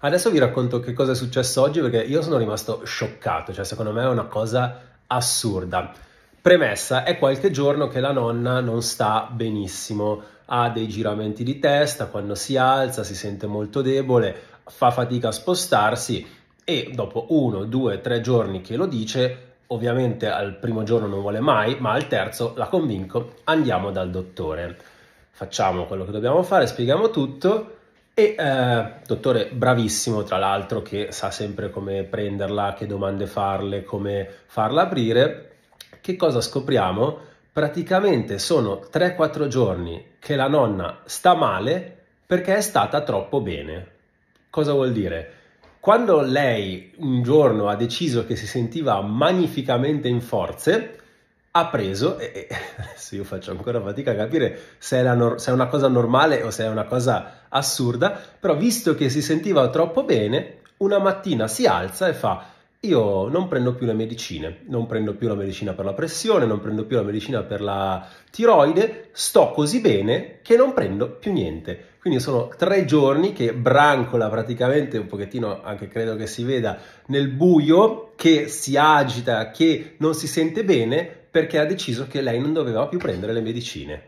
Adesso vi racconto che cosa è successo oggi perché io sono rimasto scioccato, cioè secondo me è una cosa assurda. Premessa, è qualche giorno che la nonna non sta benissimo, ha dei giramenti di testa, quando si alza si sente molto debole, fa fatica a spostarsi e dopo uno, due, tre giorni che lo dice, ovviamente al primo giorno non vuole mai, ma al terzo la convinco, andiamo dal dottore. Facciamo quello che dobbiamo fare, spieghiamo tutto e eh, dottore, bravissimo tra l'altro, che sa sempre come prenderla, che domande farle, come farla aprire. Che cosa scopriamo? Praticamente sono 3-4 giorni che la nonna sta male perché è stata troppo bene. Cosa vuol dire? Quando lei un giorno ha deciso che si sentiva magnificamente in forze, ha preso, e, e se io faccio ancora fatica a capire se è, no, se è, una cosa normale o se è una cosa assurda, però visto che si sentiva troppo bene, una mattina si alza e fa io non prendo più le medicine, non prendo più la medicina per la pressione, non prendo più la medicina per la tiroide, sto così bene che non prendo più niente. Quindi sono tre giorni che brancola praticamente, un pochettino anche credo che si veda, nel buio, che si agita, che non si sente bene, perché ha deciso che lei non doveva più prendere le medicine.